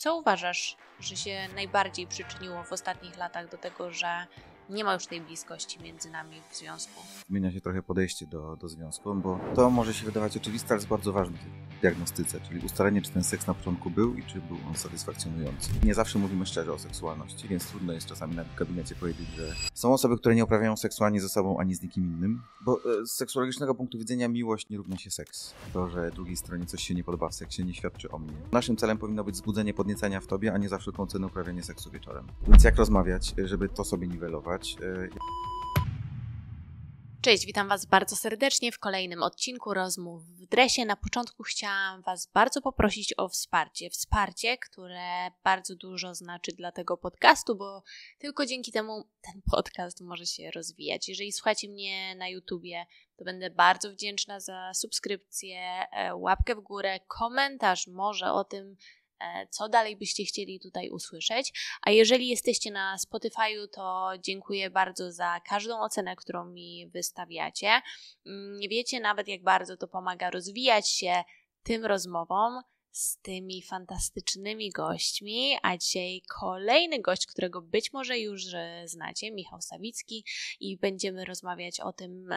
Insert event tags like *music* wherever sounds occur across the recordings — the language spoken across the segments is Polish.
Co uważasz, że się najbardziej przyczyniło w ostatnich latach do tego, że nie ma już tej bliskości między nami w związku. Zmienia się trochę podejście do, do związku, bo to może się wydawać oczywiste, ale jest bardzo ważne w diagnostyce, czyli ustalenie, czy ten seks na początku był i czy był on satysfakcjonujący. Nie zawsze mówimy szczerze o seksualności, więc trudno jest czasami na gabinecie powiedzieć, że są osoby, które nie uprawiają seksualnie ze sobą ani z nikim innym, bo e, z seksualistycznego punktu widzenia miłość nie równa się seks. To, że drugiej stronie coś się nie podoba w seksie, nie świadczy o mnie. Naszym celem powinno być zbudzenie podniecania w tobie, a nie za wszelką cenę uprawianie seksu wieczorem. Więc jak rozmawiać, e, żeby to sobie niwelować? wyjebać. Y, Cześć, witam Was bardzo serdecznie w kolejnym odcinku rozmów w dresie. Na początku chciałam Was bardzo poprosić o wsparcie. Wsparcie, które bardzo dużo znaczy dla tego podcastu, bo tylko dzięki temu ten podcast może się rozwijać. Jeżeli słuchacie mnie na YouTubie, to będę bardzo wdzięczna za subskrypcję, e, łapkę w górę, komentarz może o tym, E, co dalej byście chcieli tutaj usłyszeć. A jeżeli jesteście na Spotify'u, to dziękuję bardzo za każdą ocenę, którą mi wystawiacie. Mm, nie wiecie nawet, jak bardzo to pomaga rozwijać się tym rozmowom z tymi fantastycznymi gośćmi, a dzisiaj kolejny gość, którego być może już znacie, Michał Sawicki, i będziemy rozmawiać o tym,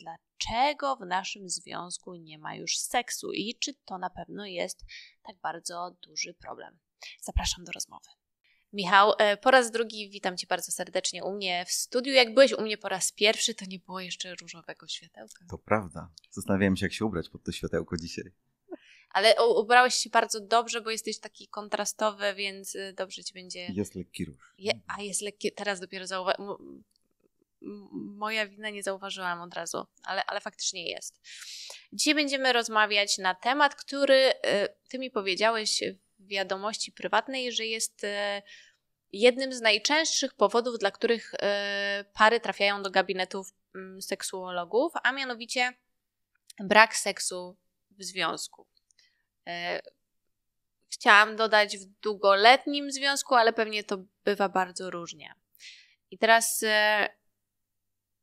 dlaczego w naszym związku nie ma już seksu i czy to na pewno jest tak bardzo duży problem. Zapraszam do rozmowy. Michał, e, po raz drugi witam Cię bardzo serdecznie u mnie w studiu. Jak byłeś u mnie po raz pierwszy, to nie było jeszcze różowego światełka. To prawda. Zastanawiałem się, jak się ubrać pod to światełko dzisiaj. Ale ubrałeś się bardzo dobrze, bo jesteś taki kontrastowy, więc y, dobrze ci będzie. Jest lekki róż. Je, a jest lekki, teraz dopiero zauważyłam. Moja wina nie zauważyłam od razu, ale, ale faktycznie jest. Dzisiaj będziemy rozmawiać na temat, który y, ty mi powiedziałeś w wiadomości prywatnej, że jest y, jednym z najczęstszych powodów, dla których pary trafiają do gabinetów seksuologów, a mianowicie brak seksu w związku. E, chciałam dodać w długoletnim związku, ale pewnie to bywa bardzo różnie. I teraz e,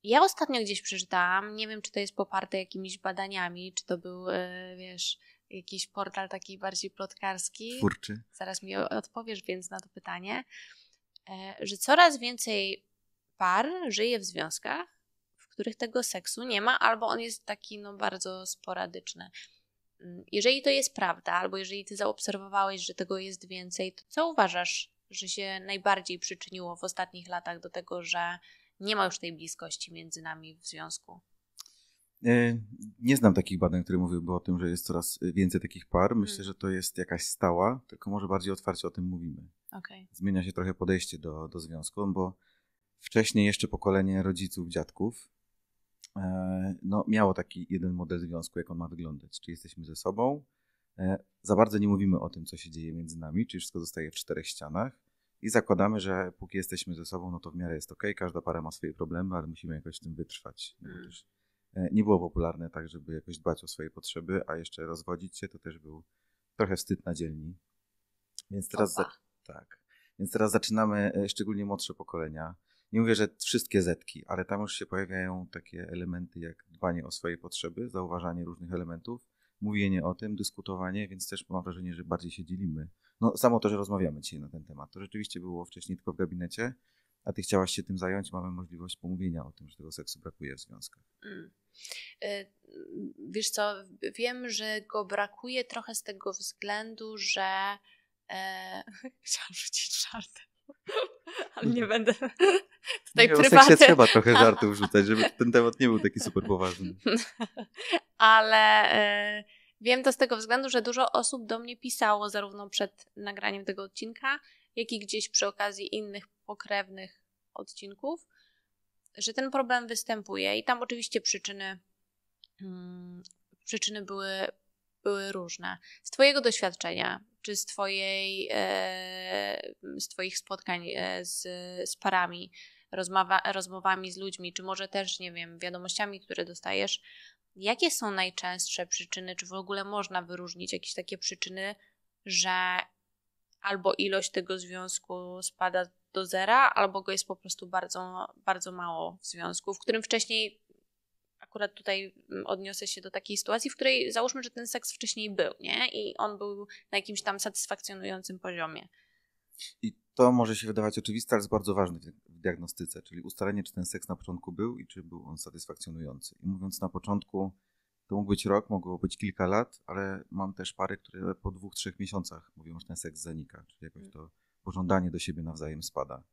ja ostatnio gdzieś przeczytałam, nie wiem czy to jest poparte jakimiś badaniami, czy to był, e, wiesz, jakiś portal taki bardziej plotkarski. Twórczy. Zaraz mi odpowiesz więc na to pytanie, że coraz więcej par żyje w związkach, w których tego seksu nie ma, albo on jest taki no bardzo sporadyczny. Jeżeli to jest prawda, albo jeżeli ty zaobserwowałeś, że tego jest więcej, to co uważasz, że się najbardziej przyczyniło w ostatnich latach do tego, że nie ma już tej bliskości między nami w związku? E, nie znam takich badań, które mówiłyby o tym, że jest coraz więcej takich par. Mhm. Myślę, hmm. że to jest jakaś stała, tylko może bardziej otwarcie o tym mówimy. Okay. Zmienia się trochę podejście do, do związku, bo wcześniej jeszcze pokolenie rodziców, dziadków E, no, miało taki jeden model związku, jak on ma wyglądać. Czy jesteśmy ze sobą? E, za bardzo nie mówimy o tym, co się dzieje między nami, czyli wszystko zostaje w czterech ścianach i zakładamy, że póki jesteśmy ze sobą, no to w miarę jest ok, każda para ma swoje problemy, ale musimy jakoś w tym wytrwać. No mm. e, nie było popularne tak, żeby jakoś dbać o swoje potrzeby, a jeszcze rozwodzić się, to też był trochę wstyd na dzielni. Więc teraz, za... tak. Więc teraz zaczynamy szczególnie młodsze pokolenia nie mówię, że wszystkie zetki, ale tam już się pojawiają takie elementy jak dbanie o swoje potrzeby, zauważanie różnych elementów, mówienie o tym, dyskutowanie, więc też mam wrażenie, że bardziej się dzielimy. No samo to, że rozmawiamy dzisiaj na ten temat. To rzeczywiście było wcześniej tylko w gabinecie, a ty chciałaś się tym zająć, mamy możliwość pomówienia o tym, że tego seksu brakuje w związkach. Mm. Y, wiesz co, wiem, że go brakuje trochę z tego względu, że e, *laughs* chciałam rzucić żartem *laughs* Ale nie będę *laughs* tutaj nie, prywatny. Seksie trzeba trochę *laughs* żartów rzucać, żeby ten temat nie był taki super poważny. Ale y, wiem to z tego względu, że dużo osób do mnie pisało zarówno przed nagraniem tego odcinka, jak i gdzieś przy okazji innych pokrewnych odcinków, że ten problem występuje i tam oczywiście przyczyny, hmm, przyczyny były, były różne. Z Twojego doświadczenia, czy z, twojej, e, z Twoich spotkań e, z, z parami, rozmowa, rozmowami z ludźmi, czy może też, nie wiem, wiadomościami, które dostajesz, jakie są najczęstsze przyczyny, czy w ogóle można wyróżnić jakieś takie przyczyny, że albo ilość tego związku spada do zera, albo go jest po prostu bardzo, bardzo mało w związku, w którym wcześniej akurat tutaj mm, odniosę się do takiej sytuacji, w której załóżmy, że ten seks wcześniej był, nie? I on był na jakimś tam satysfakcjonującym poziomie. I to może się wydawać oczywiste, ale jest bardzo ważne w diagnostyce, czyli ustalenie, czy ten seks na początku był i czy był on satysfakcjonujący. I mówiąc na początku, to mógł być rok, mogło być kilka lat, ale mam też pary, które po dwóch, trzech miesiącach mówią, że ten seks zanika, czyli jakoś to pożądanie do siebie nawzajem spada.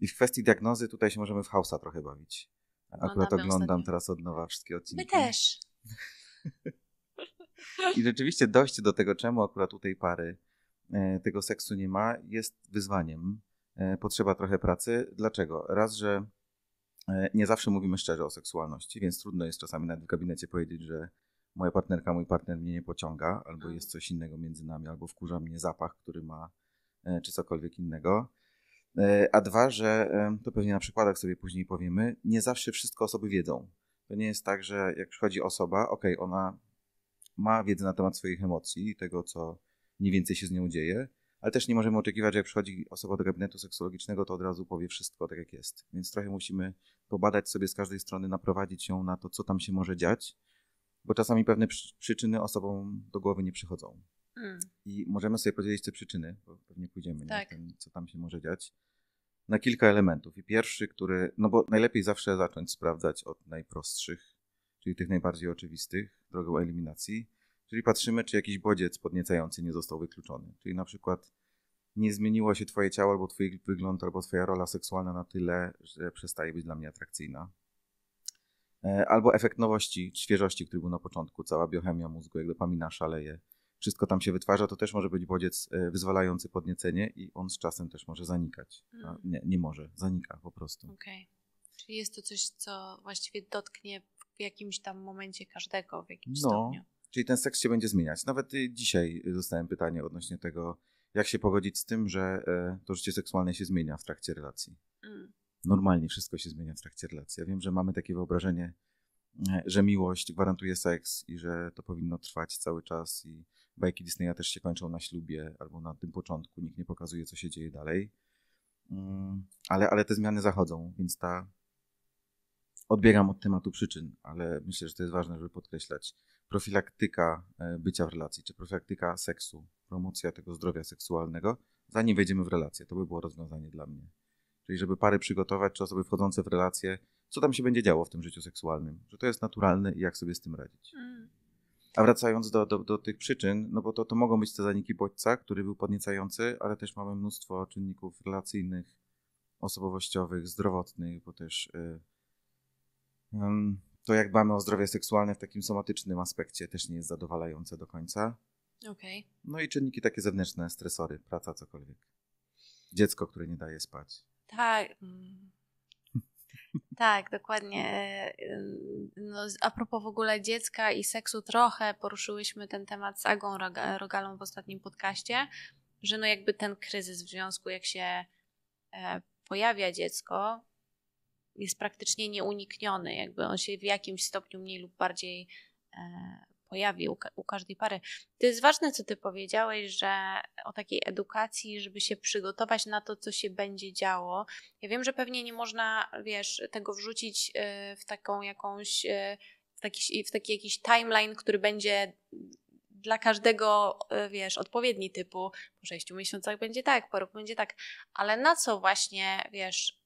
I w kwestii diagnozy tutaj się możemy w hausa trochę bawić. Akurat oglądam ostatnio. teraz od nowa wszystkie odcinki. My też. *laughs* I rzeczywiście dojście do tego, czemu akurat u tej pary e, tego seksu nie ma, jest wyzwaniem. E, potrzeba trochę pracy. Dlaczego? Raz, że e, nie zawsze mówimy szczerze o seksualności, więc trudno jest czasami nawet w gabinecie powiedzieć, że moja partnerka, mój partner mnie nie pociąga, albo mm. jest coś innego między nami, albo wkurza mnie zapach, który ma, czy cokolwiek innego. E, a dwa, że to pewnie na przykładach sobie później powiemy, nie zawsze wszystko osoby wiedzą. To nie jest tak, że jak przychodzi osoba, ok, ona ma wiedzę na temat swoich emocji i tego, co mniej więcej się z nią dzieje, ale też nie możemy oczekiwać, że jak przychodzi osoba do gabinetu seksologicznego, to od razu powie wszystko tak, jak jest. Więc trochę musimy pobadać sobie z każdej strony, naprowadzić ją na to, co tam się może dziać, bo czasami pewne przyczyny osobom do głowy nie przychodzą. Mm. I możemy sobie podzielić te przyczyny, bo pewnie pójdziemy, tak. co tam się może dziać, na kilka elementów. I pierwszy, który, no bo najlepiej zawsze zacząć sprawdzać od najprostszych, czyli tych najbardziej oczywistych, drogą eliminacji. Czyli patrzymy, czy jakiś bodziec podniecający nie został wykluczony. Czyli na przykład nie zmieniło się twoje ciało, albo twój wygląd, albo twoja rola seksualna na tyle, że przestaje być dla mnie atrakcyjna. E, albo efekt nowości, świeżości, który był na początku, cała biochemia mózgu, jak dopamina szaleje wszystko tam się wytwarza, to też może być bodziec e, wyzwalający podniecenie i on z czasem też może zanikać. Mm. Nie, nie, może, zanika po prostu. Okej. Okay. Czyli jest to coś, co właściwie dotknie w jakimś tam momencie każdego, w jakimś no, stopniu. Czyli ten seks się będzie zmieniać. Nawet y, dzisiaj y, dostałem pytanie odnośnie tego, jak się pogodzić z tym, że e, to życie seksualne się zmienia w trakcie relacji. Mm. Normalnie wszystko się zmienia w trakcie relacji. Ja wiem, że mamy takie wyobrażenie, e, że miłość gwarantuje seks i że to powinno trwać cały czas i bajki Disneya też się kończą na ślubie albo na tym początku, nikt nie pokazuje, co się dzieje dalej. Mm, ale, ale te zmiany zachodzą, więc ta. Odbiegam od tematu przyczyn, ale myślę, że to jest ważne, żeby podkreślać. Profilaktyka e, bycia w relacji, czy profilaktyka seksu, promocja tego zdrowia seksualnego, zanim wejdziemy w relację, to by było rozwiązanie dla mnie. Czyli, żeby pary przygotować, czy osoby wchodzące w relacje, co tam się będzie działo w tym życiu seksualnym, że to jest naturalne i jak sobie z tym radzić. Mm. A wracając do, do, do, tych przyczyn, no bo to, to mogą być te zaniki bodźca, który był podniecający, ale też mamy mnóstwo czynników relacyjnych, osobowościowych, zdrowotnych, bo też y, y, to, jak dbamy o zdrowie seksualne w takim somatycznym aspekcie, też nie jest zadowalające do końca. Okay. No i czynniki takie zewnętrzne, stresory, praca, cokolwiek. Dziecko, które nie daje spać. Tak. Mm. Tak, dokładnie. E, e, no, a propos w ogóle dziecka i seksu trochę poruszyłyśmy ten temat z Agą Rogalą w ostatnim podcaście, że no jakby ten kryzys w związku, jak się e, pojawia dziecko, jest praktycznie nieunikniony, jakby on się w jakimś stopniu mniej lub bardziej pojawi u, u, każdej pary. To jest ważne, co ty powiedziałeś, że o takiej edukacji, żeby się przygotować na to, co się będzie działo. Ja wiem, że pewnie nie można, wiesz, tego wrzucić y, w taką jakąś, y, w taki, w taki jakiś timeline, który będzie dla każdego, y, wiesz, odpowiedni typu po sześciu miesiącach będzie tak, po roku będzie tak, ale na co właśnie, wiesz,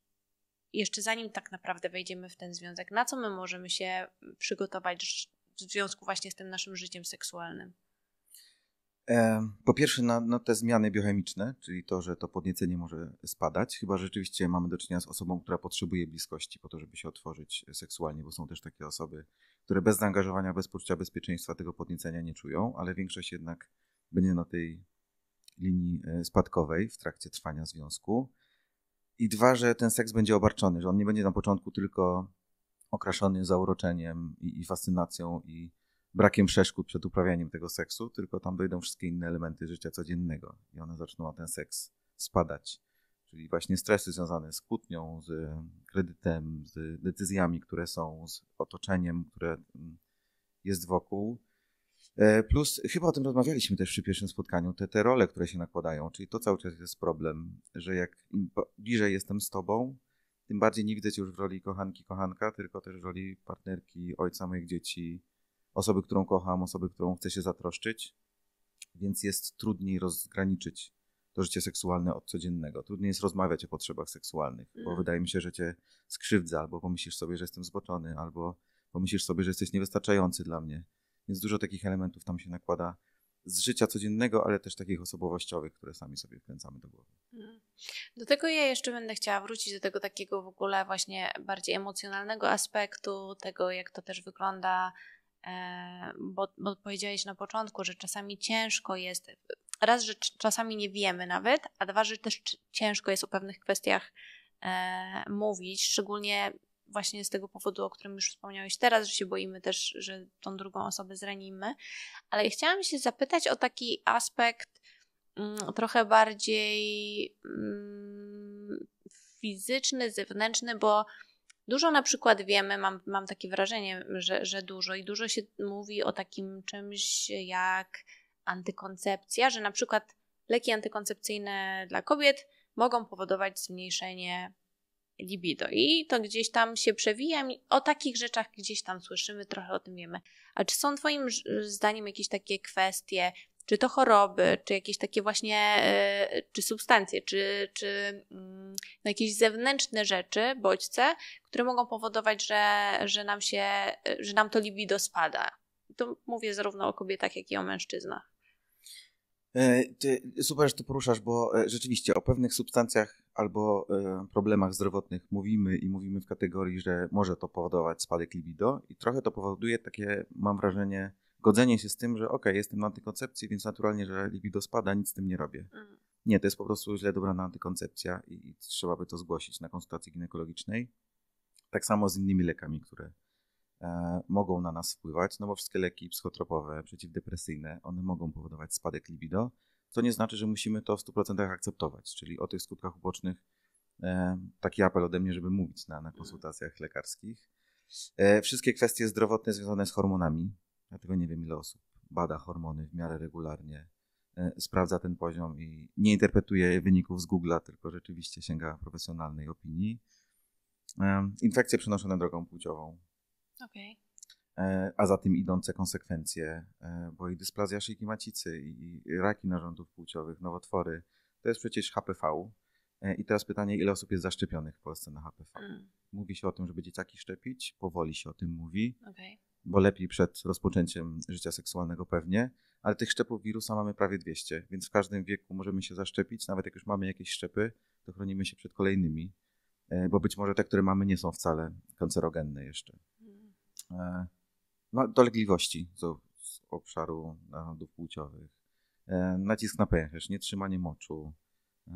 jeszcze zanim tak naprawdę wejdziemy w ten związek, na co my możemy się przygotować, w związku właśnie z tym naszym życiem seksualnym? Po pierwsze, na, na, te zmiany biochemiczne, czyli to, że to podniecenie może spadać, chyba rzeczywiście mamy do czynienia z osobą, która potrzebuje bliskości po to, żeby się otworzyć seksualnie, bo są też takie osoby, które bez zaangażowania, bez poczucia bezpieczeństwa tego podniecenia nie czują, ale większość jednak będzie na tej linii e, spadkowej w trakcie trwania związku. I dwa, że ten seks będzie obarczony, że on nie będzie na początku tylko okraszony zauroczeniem i, i fascynacją i brakiem przeszkód przed uprawianiem tego seksu, tylko tam dojdą wszystkie inne elementy życia codziennego i one zaczną na ten seks spadać. Czyli właśnie stresy związane z kłótnią, z kredytem, z decyzjami, które są, z otoczeniem, które mm, jest wokół. E, plus, chyba o tym rozmawialiśmy też przy pierwszym spotkaniu, te, te role, które się nakładają, czyli to cały czas jest problem, że jak im bliżej jestem z tobą, tym bardziej nie widzę cię już w roli kochanki, kochanka, tylko też w roli partnerki, ojca moich dzieci, osoby, którą kocham, osoby, którą chcę się zatroszczyć. Więc jest trudniej rozgraniczyć to życie seksualne od codziennego. Trudniej jest rozmawiać o potrzebach seksualnych, mm. bo wydaje mi się, że cię skrzywdza, albo pomyślisz sobie, że jestem zboczony, albo pomyślisz sobie, że jesteś niewystarczający dla mnie. Więc dużo takich elementów tam się nakłada z życia codziennego, ale też takich osobowościowych, które sami sobie wkręcamy do głowy. Mhm. Do tego ja jeszcze będę chciała wrócić do tego takiego w ogóle właśnie bardziej emocjonalnego aspektu, tego jak to też wygląda, e, bo, bo powiedziałeś na początku, że czasami ciężko jest, raz, że czasami nie wiemy nawet, a dwa, że też ciężko jest o pewnych kwestiach e, mówić, szczególnie właśnie z tego powodu, o którym już wspomniałeś teraz, że się boimy też, że tą drugą osobę zranimy. Ale chciałam się zapytać o taki aspekt mm, trochę bardziej mm, fizyczny, zewnętrzny, bo dużo na przykład wiemy, mam, mam takie wrażenie, że, że dużo i dużo się mówi o takim czymś jak antykoncepcja, że na przykład leki antykoncepcyjne dla kobiet mogą powodować zmniejszenie libido. I to gdzieś tam się przewija. O takich rzeczach gdzieś tam słyszymy, trochę o tym wiemy. A czy są Twoim zdaniem jakieś takie kwestie, czy to choroby, czy jakieś takie właśnie, e, czy substancje, czy, czy mm, no jakieś zewnętrzne rzeczy, bodźce, które mogą powodować, że, że nam się, e, że nam to libido spada. To mówię zarówno o kobietach, jak i o mężczyznach. E, super, że to poruszasz, bo rzeczywiście o pewnych substancjach albo e, problemach zdrowotnych mówimy i mówimy w kategorii, że może to powodować spadek libido i trochę to powoduje takie, mam wrażenie, godzenie się z tym, że ok, jestem na antykoncepcji, więc naturalnie, że libido spada, nic z tym nie robię. Mhm. Nie, to jest po prostu źle dobrana antykoncepcja i, i trzeba by to zgłosić na konsultacji ginekologicznej. Tak samo z innymi lekami, które e, mogą na nas wpływać, no bo wszystkie leki psychotropowe, przeciwdepresyjne, one mogą powodować spadek libido co nie znaczy, że musimy to w 100% akceptować, czyli o tych skutkach ubocznych e, taki apel ode mnie, żeby mówić na, na konsultacjach lekarskich. E, wszystkie kwestie zdrowotne związane z hormonami, dlatego nie wiem ile osób bada hormony w miarę regularnie, e, sprawdza ten poziom i nie interpretuje wyników z Google'a, tylko rzeczywiście sięga profesjonalnej opinii. Infekcje przenoszone drogą płciową. Okay. E, a za tym idące konsekwencje, e, bo i dysplazja szyjki macicy, i raki narządów płciowych, nowotwory, to jest przecież HPV. E, I teraz pytanie, ile osób jest zaszczepionych w Polsce na HPV? Mm. Mówi się o tym, żeby dzieciaki szczepić, powoli się o tym mówi, okay. bo lepiej przed rozpoczęciem życia seksualnego pewnie, ale tych szczepów wirusa mamy prawie 200, więc w każdym wieku możemy się zaszczepić, nawet jak już mamy jakieś szczepy, to chronimy się przed kolejnymi, bo być może te, które mamy nie są wcale kancerogenne jeszcze. Mm no, dolegliwości z, z obszaru narządów płciowych, e, nacisk na pęcherz, nietrzymanie moczu, e,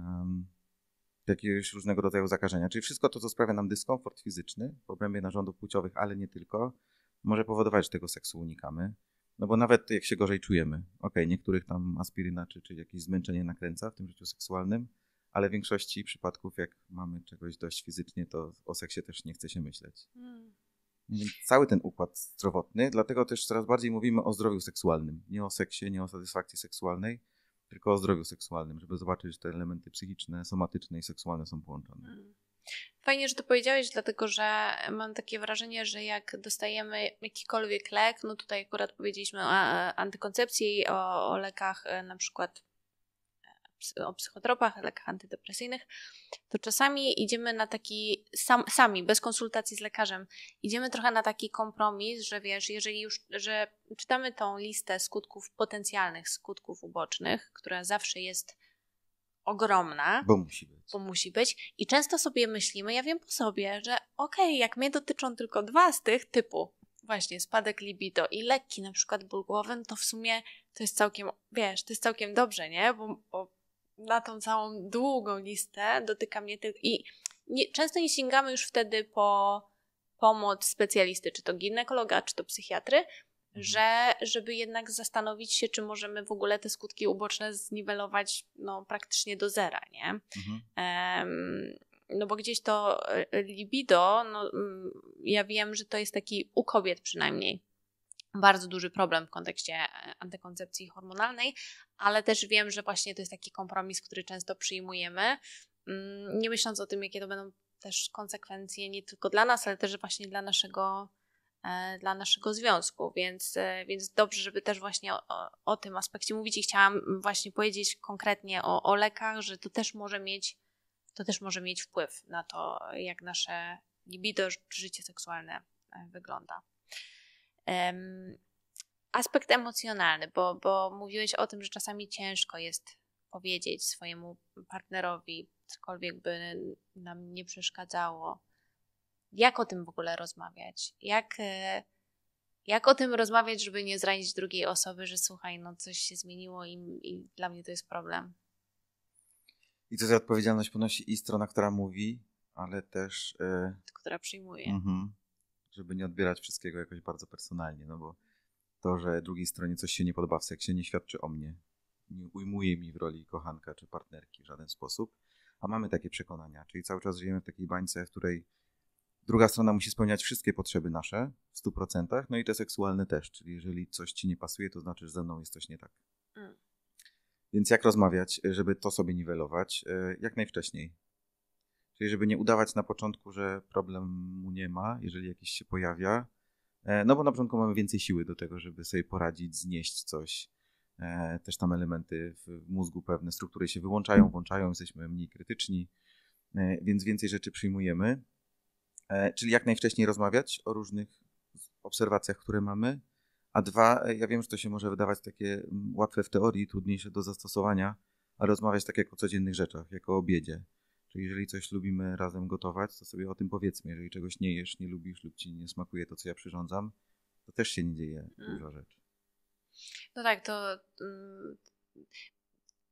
jakiegoś różnego rodzaju zakażenia. Czyli wszystko to, co sprawia nam dyskomfort fizyczny w obrębie narządów płciowych, ale nie tylko, może powodować, że tego seksu unikamy. No bo nawet jak się gorzej czujemy, okej, okay, niektórych tam aspiryna czy, czy jakieś zmęczenie nakręca w tym życiu seksualnym, ale w większości przypadków, jak mamy czegoś dość fizycznie, to o seksie też nie chce się myśleć. Hmm cały ten układ zdrowotny, dlatego też coraz bardziej mówimy o zdrowiu seksualnym. Nie o seksie, nie o satysfakcji seksualnej, tylko o zdrowiu seksualnym, żeby zobaczyć, że te elementy psychiczne, somatyczne i seksualne są połączone. Mm. Fajnie, że to powiedziałeś, dlatego że mam takie wrażenie, że jak dostajemy jakikolwiek lek, no tutaj akurat powiedzieliśmy o e, antykoncepcji, o, o lekach e, na przykład o psychotropach, lekach antydepresyjnych, to czasami idziemy na taki, sam, sami, bez konsultacji z lekarzem, idziemy trochę na taki kompromis, że wiesz, jeżeli już, że czytamy tą listę skutków potencjalnych, skutków ubocznych, która zawsze jest ogromna. Bo musi być. Bo musi być. I często sobie myślimy, ja wiem po sobie, że okej, okay, jak mnie dotyczą tylko dwa z tych typu, właśnie spadek libido i lekki na przykład ból głowy, no to w sumie to jest całkiem, wiesz, to jest całkiem dobrze, nie? Bo, bo na tą całą długą listę dotyka mnie tylko. I nie, często nie sięgamy już wtedy po pomoc specjalisty, czy to ginekologa, czy to psychiatry, mhm. że żeby jednak zastanowić się, czy możemy w ogóle te skutki uboczne zniwelować no, praktycznie do zera, nie? Mhm. Um, no bo gdzieś to e, libido, no, mm, ja wiem, że to jest taki u kobiet przynajmniej bardzo duży problem w kontekście e, antykoncepcji hormonalnej, ale też wiem, że właśnie to jest taki kompromis, który często przyjmujemy, mm, nie myśląc o tym, jakie to będą też konsekwencje nie tylko dla nas, ale też właśnie dla naszego, e, dla naszego związku, więc, e, więc dobrze, żeby też właśnie o, o tym aspekcie mówić i chciałam właśnie powiedzieć konkretnie o, o lekach, że to też może mieć to też może mieć wpływ na to, jak nasze libido, życie seksualne wygląda aspekt emocjonalny, bo, bo mówiłeś o tym, że czasami ciężko jest powiedzieć swojemu partnerowi, cokolwiek by nam nie przeszkadzało. Jak o tym w ogóle rozmawiać? Jak, e, jak o tym rozmawiać, żeby nie zranić drugiej osoby, że słuchaj, no coś się zmieniło i, i dla mnie to jest problem? I za odpowiedzialność ponosi i strona, która mówi, ale też. Yy... Która przyjmuje. Mhm żeby nie odbierać wszystkiego jakoś bardzo personalnie, no bo to, że drugiej stronie coś się nie podoba w seksie, nie świadczy o mnie. Nie ujmuje mi w roli kochanka czy partnerki w żaden sposób. A mamy takie przekonania, czyli cały czas żyjemy w takiej bańce, w której druga strona musi spełniać wszystkie potrzeby nasze w 100%, no i te seksualne też. Czyli jeżeli coś ci nie pasuje, to znaczy, że ze mną jest coś nie tak. Mm. Więc jak rozmawiać, żeby to sobie niwelować? E, jak najwcześniej. Czyli żeby nie udawać na początku, że problemu nie ma, jeżeli jakiś się pojawia. E, no bo na początku mamy więcej siły do tego, żeby sobie poradzić, znieść coś. E, też tam elementy w mózgu, pewne struktury się wyłączają, włączają, jesteśmy mniej krytyczni, e, więc więcej rzeczy przyjmujemy. Czyli jak najwcześniej rozmawiać o różnych obserwacjach, które mamy. A dwa, ja wiem, że to się może wydawać takie mm, łatwe w teorii, trudniejsze do zastosowania, ale rozmawiać tak jak o codziennych rzeczach, jak o obiedzie Czyli jeżeli coś lubimy razem gotować, to sobie o tym powiedzmy. Jeżeli czegoś nie jesz, nie lubisz lub ci nie smakuje to, co ja przyrządzam, to też się nie dzieje mm. dużo rzeczy. No tak, to, mm,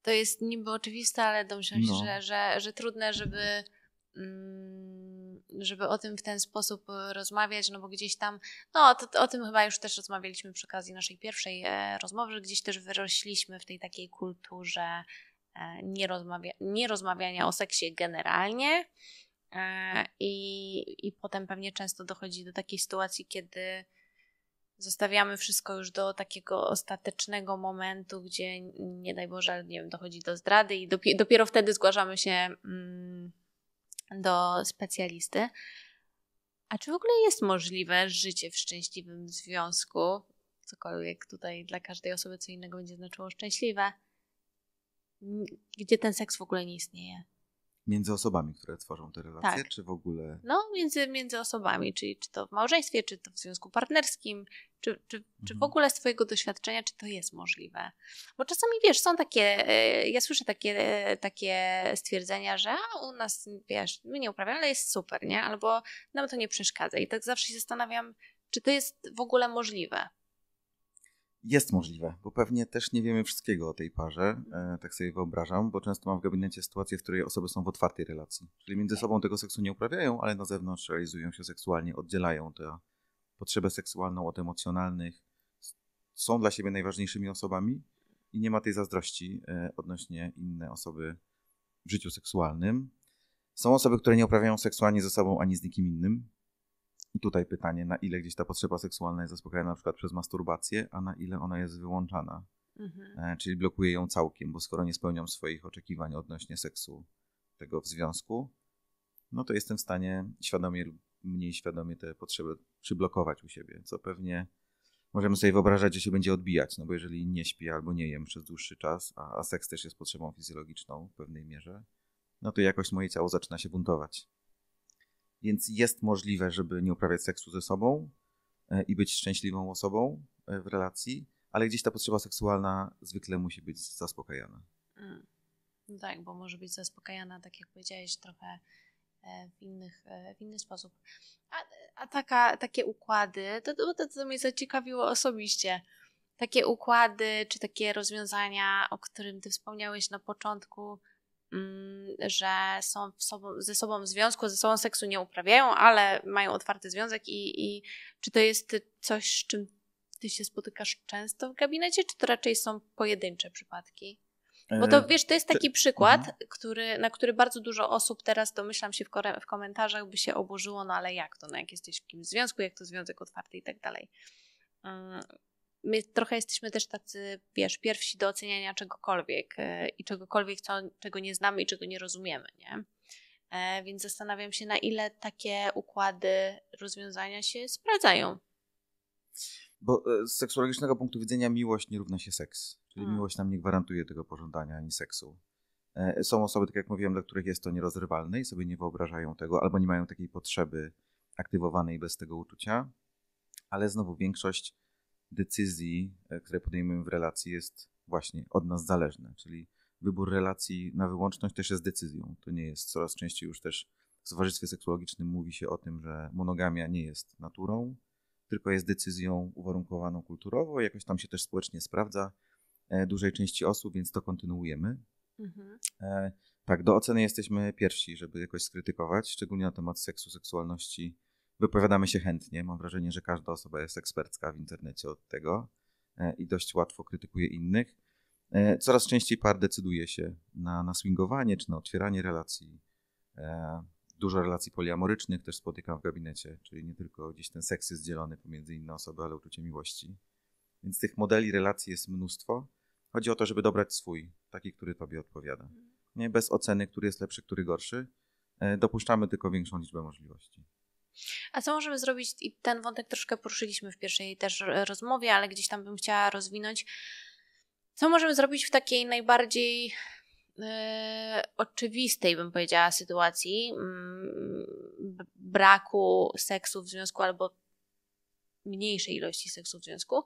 to jest niby oczywiste, ale domyślam się, no. że, że, że trudne, żeby, mm, żeby o tym w ten sposób rozmawiać, no bo gdzieś tam, no to, o tym chyba już też rozmawialiśmy przy okazji naszej pierwszej e, rozmowy, że gdzieś też wyrośliśmy w tej takiej kulturze E, nie rozmawiania o seksie generalnie. E, I, I potem pewnie często dochodzi do takiej sytuacji, kiedy zostawiamy wszystko już do takiego ostatecznego momentu, gdzie nie daj Boże, nie wiem, dochodzi do zdrady i dopiero wtedy zgłaszamy się mm, do specjalisty. A czy w ogóle jest możliwe życie w szczęśliwym związku? Cokolwiek tutaj dla każdej osoby co innego będzie znaczyło szczęśliwe gdzie ten seks w ogóle nie istnieje. Między osobami, które tworzą te relacje, tak. czy w ogóle. No, między, między osobami, czyli czy to w małżeństwie, czy to w związku partnerskim, czy, czy, mhm. czy w mhm. ogóle z Twojego doświadczenia, czy to jest możliwe. Bo czasami wiesz, są takie, e, ja słyszę takie, e, takie stwierdzenia, że u nas, wiesz, my nie uprawiamy, ale jest super, nie? Albo nam to nie przeszkadza. I tak zawsze się zastanawiam, czy to jest w ogóle możliwe. Jest możliwe, bo pewnie też nie wiemy wszystkiego o tej parze, e, tak sobie wyobrażam, bo często mam w gabinecie sytuację, w której osoby są w otwartej relacji. Czyli między tak. sobą tego seksu nie uprawiają, ale na zewnątrz realizują się seksualnie, oddzielają tę potrzebę seksualną od emocjonalnych, są dla siebie najważniejszymi osobami i nie ma tej zazdrości e, odnośnie inne osoby w życiu seksualnym. Są osoby, które nie uprawiają seksualnie ze sobą ani z nikim innym, i tutaj pytanie, na ile gdzieś ta potrzeba seksualna jest zaspokajana na przykład przez masturbację, a na ile ona jest wyłączana, mhm. E, czyli blokuje ją całkiem, bo skoro nie spełniam swoich oczekiwań odnośnie seksu tego w związku, no to jestem w stanie świadomie lub mniej świadomie te potrzeby przyblokować u siebie, co pewnie możemy sobie wyobrażać, że się będzie odbijać, no bo jeżeli nie śpię albo nie jem przez dłuższy czas, a, a seks też jest potrzebą fizjologiczną w pewnej mierze, no to jakoś moje ciało zaczyna się buntować. Więc jest możliwe, żeby nie uprawiać seksu ze sobą e, i być szczęśliwą osobą e, w relacji, ale gdzieś ta potrzeba seksualna zwykle musi być zaspokajana. Mm. No tak, bo może być zaspokajana, tak jak powiedziałeś, trochę e, w, innych, w inny sposób. A, a taka, takie układy, to, to, to mnie zaciekawiło osobiście. Takie układy czy takie rozwiązania, o którym ty wspomniałeś na początku, mm, że są sobą, ze sobą w związku, ze sobą seksu nie uprawiają, ale mają otwarty związek i, i czy to jest coś, z czym ty się spotykasz często w gabinecie, czy to raczej są pojedyncze przypadki? Bo to e, wiesz, to jest taki przykład, mhm. który, na który bardzo dużo osób teraz domyślam się w, w, komentarzach, by się oburzyło, no ale jak to, no jak jesteś w kimś związku, jak to związek otwarty i tak dalej. Mm, my trochę jesteśmy też tacy, wiesz, pierwsi do oceniania czegokolwiek e, i czegokolwiek, co, czego nie znamy i czego nie rozumiemy, nie? E, więc zastanawiam się, na ile takie układy, rozwiązania się sprawdzają. Bo e, z seksualistycznego punktu widzenia miłość nie równa się seks. Czyli hmm. miłość nam nie gwarantuje tego pożądania ani seksu. Są osoby, tak jak mówiłem, dla których jest to nierozrywalne i sobie nie wyobrażają tego, albo nie mają takiej potrzeby aktywowanej bez tego uczucia, ale znowu większość decyzji, e, które podejmujemy w relacji, jest właśnie od nas zależne. Czyli wybór relacji na wyłączność też jest decyzją. To nie jest coraz częściej już też w towarzystwie seksuologicznym mówi się o tym, że monogamia nie jest naturą, tylko jest decyzją uwarunkowaną kulturowo, jakoś tam się też społecznie sprawdza e, dużej części osób, więc to kontynuujemy. Mhm. E, tak, do oceny jesteśmy pierwsi, żeby jakoś skrytykować, szczególnie na temat seksu, seksualności wypowiadamy się chętnie. Mam wrażenie, że każda osoba jest ekspercka w internecie od tego e, i dość łatwo krytykuje innych. E, coraz częściej par decyduje się na, na swingowanie czy na otwieranie relacji. E, dużo relacji poliamorycznych też spotykam w gabinecie, czyli nie tylko gdzieś ten seks jest dzielony pomiędzy inne osoby, ale uczucie miłości. Więc tych modeli relacji jest mnóstwo. Chodzi o to, żeby dobrać swój, taki, który tobie odpowiada. Mhm. Nie bez oceny, który jest lepszy, który gorszy. Dopuszczamy tylko większą liczbę możliwości. A co możemy zrobić? I ten wątek troszkę poruszyliśmy w pierwszej też rozmowie, ale gdzieś tam bym chciała rozwinąć. Co możemy zrobić w takiej najbardziej yy, oczywistej, bym powiedziała, sytuacji yy, braku seksu w związku albo mniejszej ilości seksu w związku,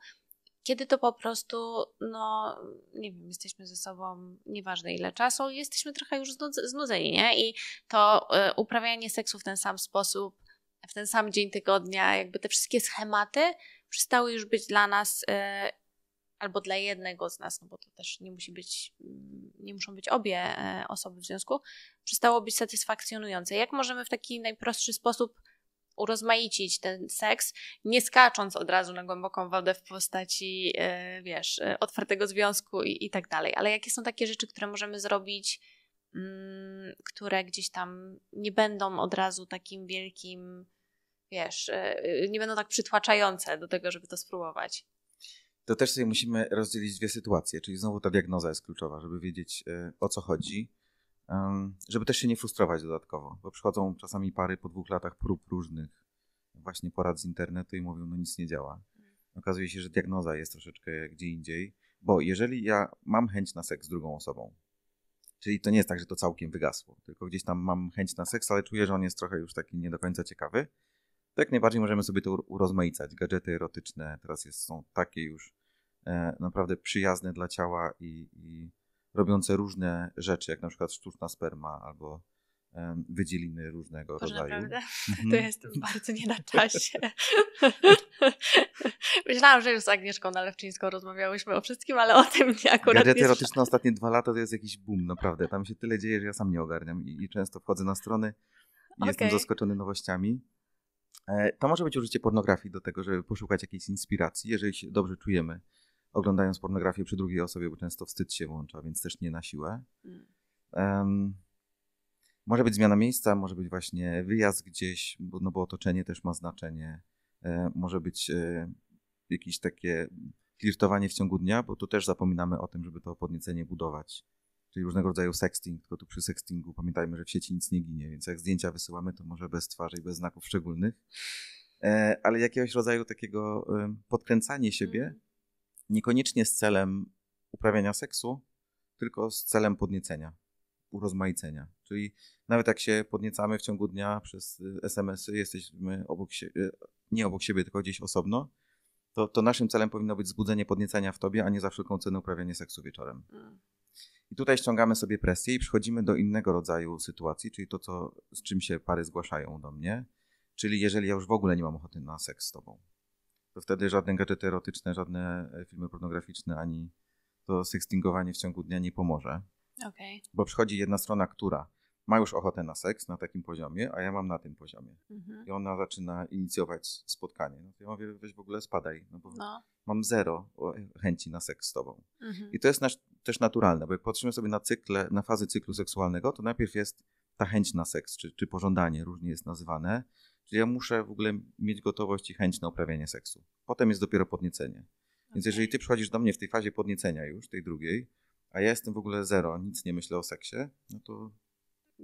kiedy to po prostu, no, nie wiem, jesteśmy ze sobą nieważne ile czasu, jesteśmy trochę już znudzeni, nie? I to yy, uprawianie seksu w ten sam sposób w ten sam dzień tygodnia, jakby te wszystkie schematy przestały już być dla nas y, albo dla jednego z nas, no bo to też nie musi być, mm, nie muszą być obie e, osoby w związku, przestało być satysfakcjonujące. Jak możemy w taki najprostszy sposób urozmaicić ten seks, nie skacząc od razu na głęboką wodę w postaci, e, wiesz, e, otwartego związku i, i tak dalej. Ale jakie są takie rzeczy, które możemy zrobić Mm, które gdzieś tam nie będą od razu takim wielkim, wiesz, e, e, nie będą tak przytłaczające do tego, żeby to spróbować. To też sobie musimy rozdzielić dwie sytuacje, czyli znowu ta diagnoza jest kluczowa, żeby wiedzieć e, o co chodzi, żeby też się nie frustrować dodatkowo, bo przychodzą czasami pary po dwóch latach prób różnych właśnie porad z internetu i mówią, no nic nie działa. Mhm. Okazuje się, że diagnoza jest troszeczkę gdzie indziej, bo jeżeli ja mam chęć na seks z drugą osobą, Czyli to nie jest tak, że to całkiem wygasło, tylko gdzieś tam mam chęć na seks, ale czuję, że on jest trochę już taki nie do końca ciekawy. Tak najbardziej możemy sobie to urozmaicać. Gadżety erotyczne teraz jest, są takie już e, naprawdę przyjazne dla ciała i, i robiące różne rzeczy, jak na przykład sztuczna sperma albo wydzieliny różnego Boże, rodzaju. Naprawdę? Mhm. To jest bardzo nie na czasie. *laughs* Myślałam, że już z Agnieszką Nalewczyńską rozmawiałyśmy o wszystkim, ale o tym nie akurat Gadżety erotyczne ostatnie dwa lata to jest jakiś boom, naprawdę. Tam się tyle dzieje, że ja sam nie ogarniam i, i często wchodzę na strony i okay. jestem zaskoczony nowościami. E, to może być użycie pornografii do tego, żeby poszukać jakiejś inspiracji, jeżeli się dobrze czujemy oglądając pornografię przy drugiej osobie, bo często wstyd się włącza, więc też nie na siłę. Um, może być zmiana miejsca, może być właśnie wyjazd gdzieś, bo, no bo otoczenie też ma znaczenie. E, może być e, jakieś takie flirtowanie w ciągu dnia, bo tu też zapominamy o tym, żeby to podniecenie budować. Czyli różnego rodzaju sexting, tylko tu przy sextingu pamiętajmy, że w sieci nic nie ginie, więc jak zdjęcia wysyłamy, to może bez twarzy i bez znaków szczególnych. E, ale jakiegoś rodzaju takiego e, podkręcanie siebie, mhm. niekoniecznie z celem uprawiania seksu, tylko z celem podniecenia urozmaicenia. Czyli nawet jak się podniecamy w ciągu dnia przez y, SMS-y, jesteśmy obok y, nie obok siebie, tylko gdzieś osobno, to, to naszym celem powinno być zbudzenie podniecenia w tobie, a nie za wszelką cenę uprawianie seksu wieczorem. Mm. I tutaj ściągamy sobie presję i przechodzimy do innego rodzaju sytuacji, czyli to, co, z czym się pary zgłaszają do mnie. Czyli jeżeli ja już w ogóle nie mam ochoty na seks z tobą, to wtedy żadne gadżety erotyczne, żadne e, filmy pornograficzne ani to sextingowanie w ciągu dnia nie pomoże. Okay. Bo przychodzi jedna strona, która ma już ochotę na seks na takim poziomie, a ja mam na tym poziomie. Mhm. I ona zaczyna inicjować spotkanie. No to ja mówię, weź w ogóle spadaj, no bo no. mam zero chęci na seks z tobą. Mhm. I to jest nasz, też naturalne, bo jak patrzymy sobie na cykle, na fazy cyklu seksualnego, to najpierw jest ta chęć na seks, czy, czy pożądanie, różnie jest nazywane. Czyli ja muszę w ogóle mieć gotowość i chęć na uprawianie seksu. Potem jest dopiero podniecenie. Więc jeżeli ty przychodzisz do mnie w tej fazie podniecenia już, tej drugiej, a ja jestem w ogóle zero, nic nie myślę o seksie, no to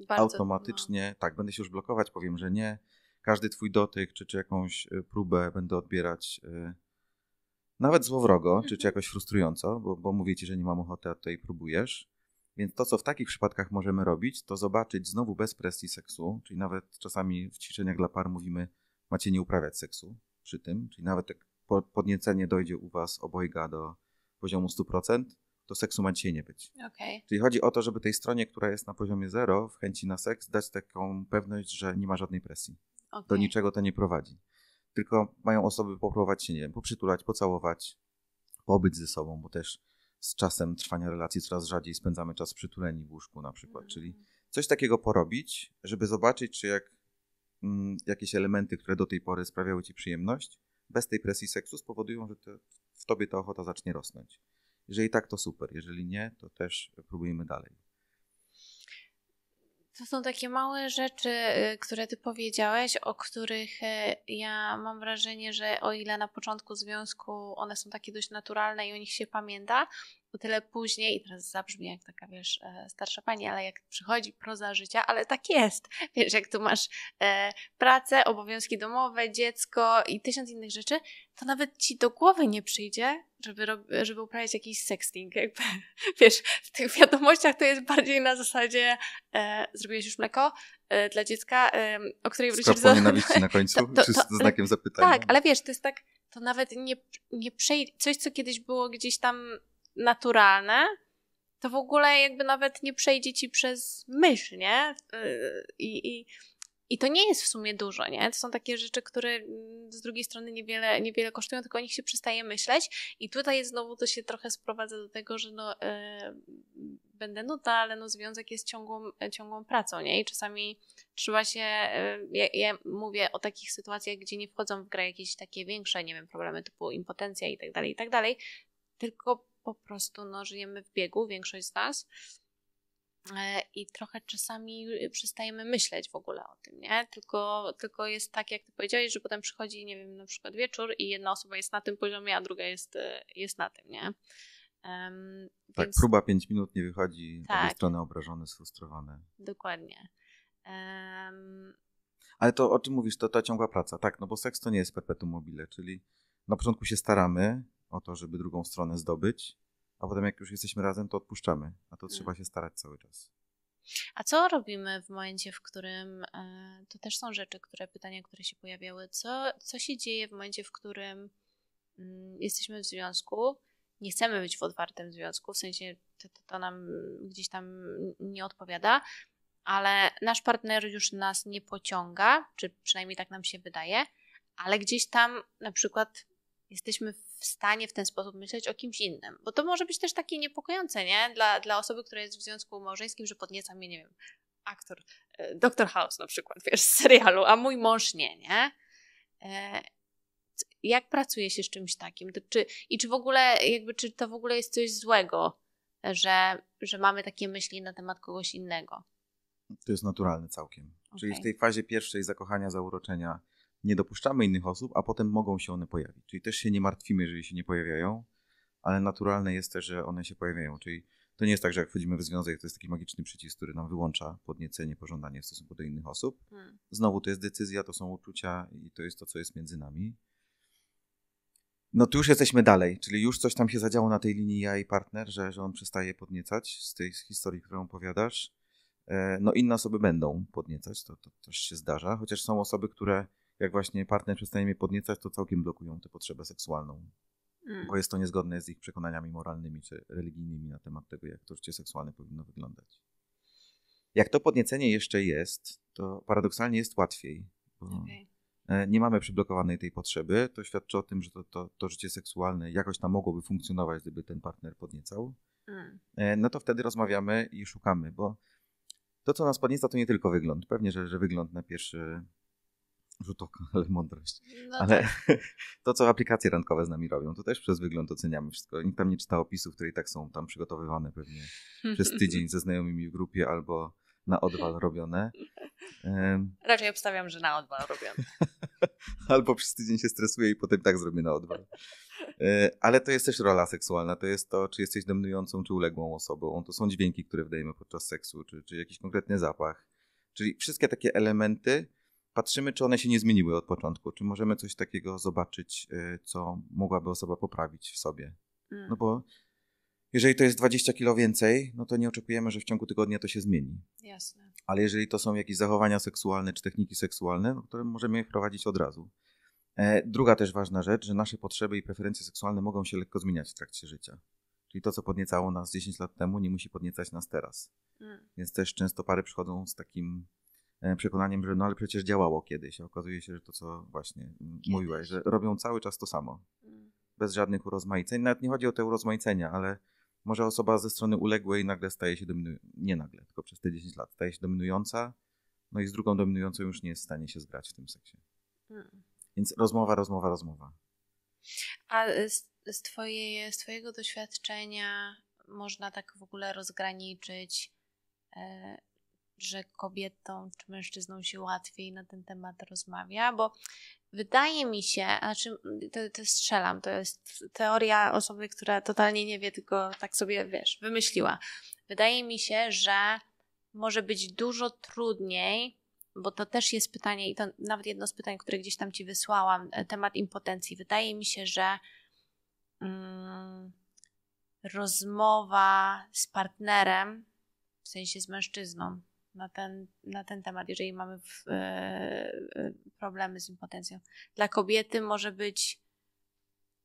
Bardzo, automatycznie, no. tak, będę się już blokować, powiem, że nie. Każdy twój dotyk, czy, czy jakąś e, próbę będę odbierać y, nawet złowrogo, czy, czy mhm. jakoś frustrująco, bo, bo mówię ci, że nie mam ochoty, a tutaj próbujesz. Więc to, co w takich przypadkach możemy robić, to zobaczyć znowu bez presji seksu, czyli nawet czasami w ćwiczeniach dla par mówimy, macie nie uprawiać seksu przy tym, czyli nawet jak podniecenie dojdzie u was obojga do poziomu 100%, to seksu ma dzisiaj nie być. Okay. Czyli chodzi o to, żeby tej stronie, która jest na poziomie zero w chęci na seks, dać taką pewność, że nie ma żadnej presji. Okay. Do niczego to nie prowadzi. Tylko mają osoby popróbować się, nie wiem, poprzytulać, pocałować, pobyć ze sobą, bo też z czasem trwania relacji coraz rzadziej spędzamy czas przytuleni w łóżku na przykład. Mm. Czyli coś takiego porobić, żeby zobaczyć, czy jak mm, jakieś elementy, które do tej pory sprawiały ci przyjemność, bez tej presji seksu spowodują, że te, w tobie ta ochota zacznie rosnąć. Jeżeli tak, to super. Jeżeli nie, to też próbujemy dalej. To są takie małe rzeczy, y, które ty powiedziałeś, o których y, ja mam wrażenie, że o ile na początku związku one są takie dość naturalne i o nich się pamięta, o tyle później, i teraz zabrzmi jak taka, wiesz, e, starsza pani, ale jak przychodzi proza życia, ale tak jest. Wiesz, jak tu masz e, pracę, obowiązki domowe, dziecko i tysiąc innych rzeczy, to nawet ci do głowy nie przyjdzie, żeby, żeby uprawiać jakiś sexting. Jakby, *laughs* wiesz, w tych wiadomościach to jest bardziej na zasadzie e, zrobiłeś już mleko e, dla dziecka, e, o której wrócisz do... nienawiści na końcu, *laughs* to, to, czy z znakiem zapytania. Tak, ale wiesz, to jest tak, to nawet nie, nie przejdzie, coś co kiedyś było gdzieś tam naturalne, to w ogóle jakby nawet nie przejdzie ci przez myśl, nie? Y, I, i, i to nie jest w sumie dużo, nie? To są takie rzeczy, które mm, z drugiej strony niewiele, niewiele kosztują, tylko o nich się przestaje myśleć. I tutaj znowu to się trochę sprowadza do tego, że no, yy, będę nuta, ale no związek jest ciągłą, ciągłą pracą, nie? I czasami trzeba się, yy, ja, ja, mówię o takich sytuacjach, gdzie nie wchodzą w grę jakieś takie większe, nie wiem, problemy typu impotencja i tak dalej, i tak dalej, tylko po prostu no, żyjemy w biegu, większość z nas. E, I trochę czasami przestajemy myśleć w ogóle o tym, nie? Tylko, tylko jest tak, jak ty powiedziałeś, że potem przychodzi, nie wiem, na przykład wieczór i jedna osoba jest na tym poziomie, a druga jest, e, jest na tym, nie? Um, tak, więc... próba 5 minut nie wychodzi, tak. obie strony obrażone, sfrustrowane. Dokładnie. Um... Ale to, o czym mówisz, to ta ciągła praca, tak, no bo seks to nie jest perpetuum mobile, czyli na początku się staramy, o to, żeby drugą stronę zdobyć, a potem jak już jesteśmy razem, to odpuszczamy, a to mm. trzeba się starać cały czas. A co robimy w momencie, w którym e, to też są rzeczy, które pytania, które się pojawiały, co, co się dzieje w momencie, w którym mm, jesteśmy w związku, nie chcemy być w otwartym związku, w sensie to, to, to nam gdzieś tam nie odpowiada, ale nasz partner już nas nie pociąga, czy przynajmniej tak nam się wydaje, ale gdzieś tam na przykład jesteśmy w w stanie w ten sposób myśleć o kimś innym. Bo to może być też takie niepokojące, nie? Dla, dla osoby, która jest w związku małżeńskim, że podnieca mnie, nie wiem, aktor, e, Dr. House na przykład, wiesz, z serialu, a mój mąż nie, nie? E, jak pracuje się z czymś takim? Czy, I czy w ogóle, jakby, czy to w ogóle jest coś złego, że, że mamy takie myśli na temat kogoś innego? To jest naturalne całkiem. Okay. Czyli w tej fazie pierwszej zakochania, zauroczenia, nie dopuszczamy innych osób, a potem mogą się one pojawić. Czyli też się nie martwimy, jeżeli się nie pojawiają, ale naturalne jest też, że one się pojawiają. Czyli to nie jest tak, że jak wchodzimy w związek, to jest taki magiczny przycisk, który nam wyłącza podniecenie, pożądanie w stosunku do innych osób. Hmm. Znowu to jest decyzja, to są uczucia i to jest to, co jest między nami. No tu już jesteśmy dalej, czyli już coś tam się zadziało na tej linii ja i partner, że, że on przestaje podniecać z tej historii, którą opowiadasz. E, no inne osoby będą podniecać, to, to też się zdarza, chociaż są osoby, które jak właśnie partner przestanie mnie podniecać, to całkiem blokują tę potrzebę seksualną. Mm. Bo jest to niezgodne z ich przekonaniami moralnymi czy religijnymi na temat tego, jak to życie seksualne powinno wyglądać. Jak to podniecenie jeszcze jest, to paradoksalnie jest łatwiej. Okay. E, nie mamy przyblokowanej tej potrzeby. To świadczy o tym, że to, to, to życie seksualne jakoś tam mogłoby funkcjonować, gdyby ten partner podniecał. Mm. E, no to wtedy rozmawiamy i szukamy, bo to, co nas podnieca, to nie tylko wygląd. Pewnie, że, że wygląd na pierwszy rzut oka, *laughs* ale mądrość. No ale tak. *laughs* to, co aplikacje randkowe z nami robią, to też przez wygląd oceniamy wszystko. Nikt tam nie czyta opisów, które i tak są tam przygotowywane pewnie *laughs* przez tydzień ze znajomymi w grupie albo na odwal robione. Um, Raczej obstawiam, że na odwal robione. albo przez tydzień się stresuję i potem tak zrobię na odwal. E, ale to jest też rola seksualna, to jest to, czy jesteś dominującą, czy uległą osobą. To są dźwięki, które wydajemy podczas seksu, czy, czy jakiś konkretny zapach. Czyli wszystkie takie elementy, patrzymy, czy one się nie zmieniły od początku, czy możemy coś takiego zobaczyć, e, co mogłaby osoba poprawić w sobie. Mm. No bo jeżeli to jest 20 kilo więcej, no to nie oczekujemy, że w ciągu tygodnia to się zmieni. Jasne. Ale jeżeli to są jakieś zachowania seksualne czy techniki seksualne, no, które możemy je wprowadzić od razu. E, druga też ważna rzecz, że nasze potrzeby i preferencje seksualne mogą się lekko zmieniać w trakcie życia. Czyli to, co podniecało nas 10 lat temu, nie musi podniecać nas teraz. Mm. Więc też często pary przychodzą z takim E, przekonaniem, że no ale przecież działało kiedyś. Okazuje się, że to, co właśnie kiedyś. mówiłeś, że robią cały czas to samo. Mm. Bez żadnych urozmaiceń. Nawet nie chodzi o te urozmaicenia, ale może osoba ze strony uległej nagle staje się dominująca, nie nagle, tylko przez te 10 lat, staje się dominująca, no i z drugą dominującą już nie jest w stanie się zgrać w tym seksie. Hmm. Więc rozmowa, rozmowa, rozmowa. A z, z, z Twojego doświadczenia można tak w ogóle rozgraniczyć, e, że kobietom czy mężczyznom się łatwiej na ten temat rozmawia, bo wydaje mi się, znaczy to, to strzelam, to jest teoria osoby, która totalnie nie wie, tylko tak sobie, wiesz, wymyśliła. Wydaje mi się, że może być dużo trudniej, bo to też jest pytanie i to nawet jedno z pytań, które gdzieś tam Ci wysłałam, e, temat impotencji. Wydaje mi się, że mm, rozmowa z partnerem, w sensie z mężczyzną, na ten, na ten temat, jeżeli mamy w, e, e, problemy z impotencją. Dla kobiety może być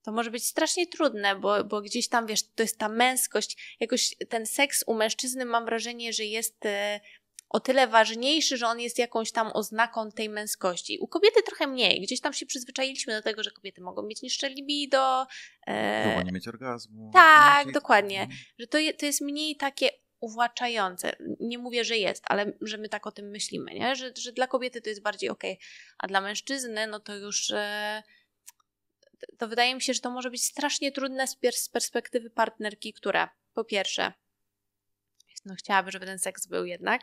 to może być strasznie trudne, bo, bo gdzieś tam, wiesz, to jest ta męskość, jakoś ten seks u mężczyzny mam wrażenie, że jest e, o tyle ważniejszy, że on jest jakąś tam oznaką tej męskości. U kobiety trochę mniej. Gdzieś tam się przyzwyczailiśmy do tego, że kobiety mogą mieć niższe libido. E... Mogą nie mieć orgazmu. Tak, dokładnie. Mhm. Że to, je, to jest mniej takie uwłaczające. Nie mówię, że jest, ale że my tak o tym myślimy, nie? Że, że dla kobiety to jest bardziej ok, a dla mężczyzny no to już e, to wydaje mi się, że to może być strasznie trudne z perspektywy partnerki, która po pierwsze no chciałaby, żeby ten seks był jednak,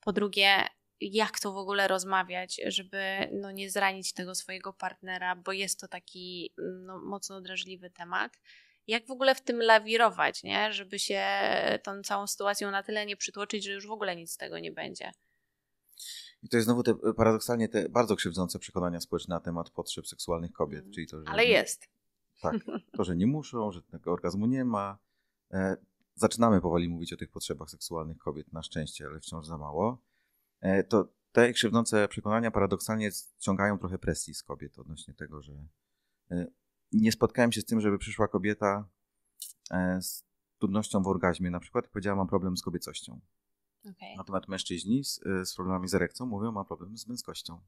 po drugie jak to w ogóle rozmawiać, żeby no, nie zranić tego swojego partnera, bo jest to taki no, mocno drażliwy temat jak w ogóle w tym lawirować, nie? Żeby się tą całą sytuacją na tyle nie przytłoczyć, że już w ogóle nic z tego nie będzie. I to jest znowu te, paradoksalnie te bardzo krzywdzące przekonania społeczne na temat potrzeb seksualnych kobiet. Mm. Czyli to, że Ale nie, jest. Tak. *laughs* To, że nie muszą, że tego orgazmu nie ma. E, zaczynamy powoli mówić o tych potrzebach seksualnych kobiet, na szczęście, ale wciąż za mało. E, to te krzywdzące przekonania paradoksalnie ściągają trochę presji z kobiet odnośnie tego, że e, nie spotkałem się z tym, żeby przyszła kobieta e, z trudnością w orgazmie na przykład i powiedziała, mam problem z kobiecością. Okay. Natomiast mężczyźni z, e, z problemami z erekcją mówią, ma problem z męskością.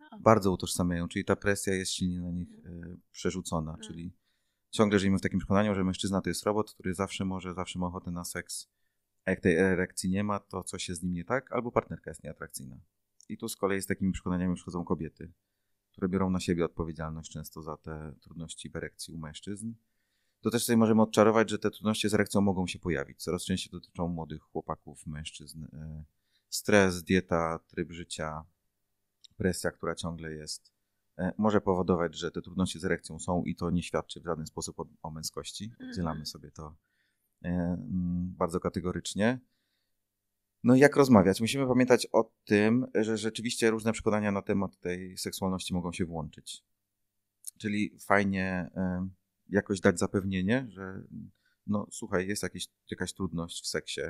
Oh. Bardzo utożsamiają, czyli ta presja jest silnie na nich y, przerzucona, mm. czyli ciągle żyjemy w takim przekonaniu, że mężczyzna to jest robot, który zawsze może, zawsze ma ochotę na seks, a jak tej erekcji nie ma, to coś jest z nim nie tak, albo partnerka jest nieatrakcyjna. I tu z kolei z takimi przekonaniami przychodzą kobiety które biorą na siebie odpowiedzialność często za te trudności w erekcji u mężczyzn. To też sobie możemy odczarować, że te trudności z erekcją mogą się pojawić. Coraz częściej dotyczą młodych chłopaków, mężczyzn. E, stres, dieta, tryb życia, presja, która ciągle jest, e, może powodować, że te trudności z erekcją są i to nie świadczy w żaden sposób o, męskości. Oddzielamy mhm. sobie to e, mm, bardzo kategorycznie. No jak rozmawiać? Musimy pamiętać o tym, że rzeczywiście różne przekonania na temat tej seksualności mogą się włączyć. Czyli fajnie jakoś dać zapewnienie, że no słuchaj, jest jakieś, jakaś trudność w seksie,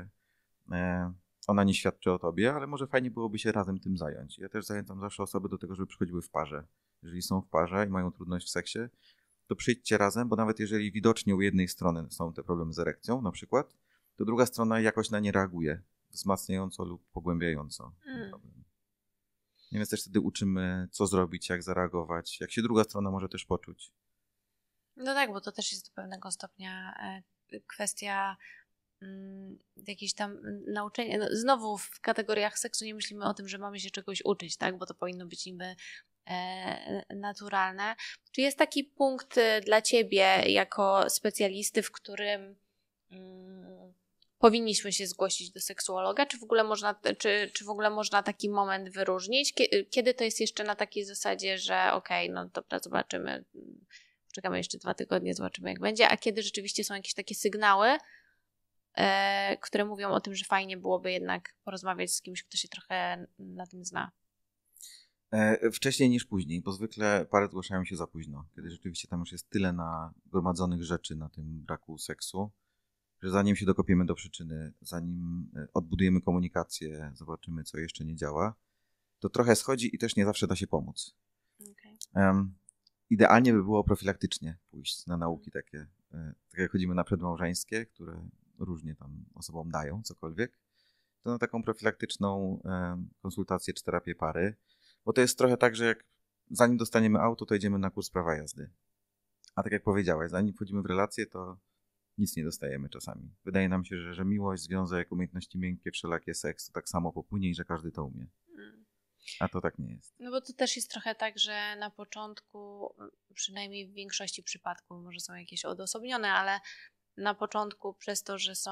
e, ona nie świadczy o tobie, ale może fajnie byłoby się razem tym zająć. Ja też zachęcam zawsze osoby do tego, żeby przychodziły w parze. Jeżeli są w parze i mają trudność w seksie, to przyjdźcie razem, bo nawet jeżeli widocznie u jednej strony są te problemy z erekcją na przykład, to druga strona jakoś na nie reaguje wzmacniająco lub pogłębiająco mm. problem. No więc też wtedy uczymy, co zrobić, jak zareagować, jak się druga strona może też poczuć. No tak, bo to też jest do pewnego stopnia e, kwestia mm, jakieś tam nauczenia. No, znowu w kategoriach seksu nie myślimy o tym, że mamy się czegoś uczyć, tak? Bo to powinno być niby e, naturalne. Czy jest taki punkt y, dla ciebie jako specjalisty, w którym mm, powinniśmy się zgłosić do seksuologa? Czy w ogóle można, czy, czy w ogóle można taki moment wyróżnić? Y, kiedy to jest jeszcze na takiej zasadzie, że okej, okay, no dobra, zobaczymy, czekamy jeszcze dwa tygodnie, zobaczymy jak będzie, a kiedy rzeczywiście są jakieś takie sygnały, e, które mówią o tym, że fajnie byłoby jednak porozmawiać z kimś, kto się trochę na tym zna? E, wcześniej niż później, bo zwykle pary zgłaszają się za późno, kiedy rzeczywiście tam już jest tyle na gromadzonych rzeczy na tym braku seksu, że zanim się dokopiemy do przyczyny, zanim e, odbudujemy komunikację, zobaczymy, co jeszcze nie działa, to trochę schodzi i też nie zawsze da się pomóc. Okay. Um, idealnie by było profilaktycznie pójść na mhm. nauki takie, e, tak jak chodzimy na przedmałżeńskie, które różnie tam osobom dają cokolwiek, to na taką profilaktyczną konsultację czy terapię pary, bo to jest trochę tak, że jak zanim dostaniemy auto, to idziemy na kurs prawa jazdy. A tak jak powiedziałeś, zanim wchodzimy w relację, to nic nie dostajemy czasami. Wydaje nam się, że, że miłość, związek, umiejętności miękkie, wszelakie seks to tak samo popłynie i że każdy to umie. Hmm. A to tak nie jest. No bo to też jest trochę tak, że na początku, przynajmniej w większości przypadków, może są jakieś odosobnione, ale na początku przez to, że są,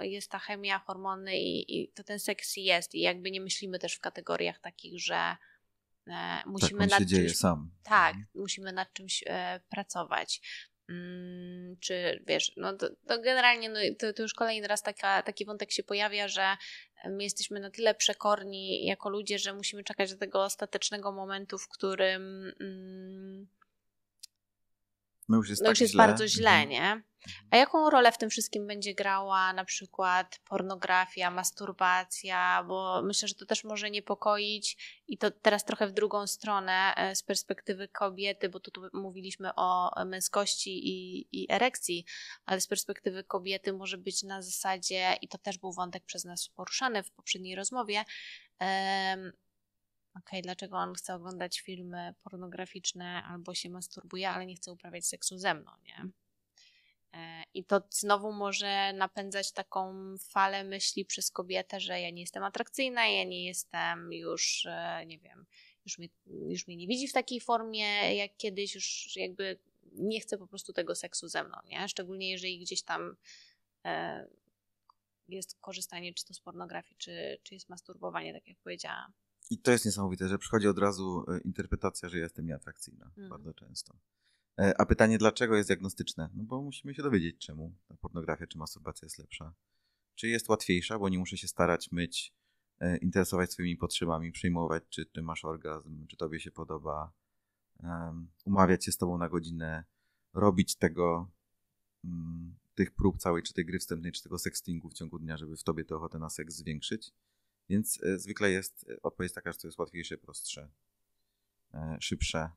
jest ta chemia, hormony i, i to ten seks jest i jakby nie myślimy też w kategoriach takich, że e, tak musimy tak, on nad się czymś, dzieje sam. Tak, mhm. musimy nad czymś e, pracować. Mm, czy wiesz, no to, to generalnie no, to, to, już kolejny raz taka, taki wątek się pojawia, że my jesteśmy na tyle przekorni jako ludzie, że musimy czekać do tego ostatecznego momentu, w którym mm, no już jest, no już tak jest źle. bardzo źle, mhm. nie? A jaką rolę w tym wszystkim będzie grała na przykład pornografia, masturbacja? Bo myślę, że to też może niepokoić i to teraz trochę w drugą stronę e, z perspektywy kobiety, bo tu, tu mówiliśmy o męskości i, i erekcji, ale z perspektywy kobiety może być na zasadzie, i to też był wątek przez nas poruszany w poprzedniej rozmowie, um, okej, okay, dlaczego on chce oglądać filmy pornograficzne albo się masturbuje, ale nie chce uprawiać seksu ze mną, nie? E, I to znowu może napędzać taką falę myśli przez kobietę, że ja nie jestem atrakcyjna, ja nie jestem już, e, nie wiem, już mnie, już mnie nie widzi w takiej formie jak kiedyś, już jakby nie chce po prostu tego seksu ze mną, nie? Szczególnie jeżeli gdzieś tam e, jest korzystanie czy to z pornografii, czy, czy jest masturbowanie, tak jak powiedziałam. I to jest niesamowite, że przychodzi od razu interpretacja, że ja jestem nieatrakcyjna mm. bardzo często. E, a pytanie, dlaczego jest diagnostyczne? No bo musimy się dowiedzieć, czemu ta pornografia czy masturbacja jest lepsza. Czy jest łatwiejsza, bo nie muszę się starać, myć, e, interesować swoimi potrzebami, przyjmować, czy ty masz orgazm, czy tobie się podoba, umawiać się z tobą na godzinę, robić tego, mm, tych prób całej, czy tej gry wstępnej, czy tego sextingu w ciągu dnia, żeby w tobie tę ochotę na seks zwiększyć. Więc e, zwykle jest odpowiedź taka, że to jest łatwiejsze, prostsze, szybsze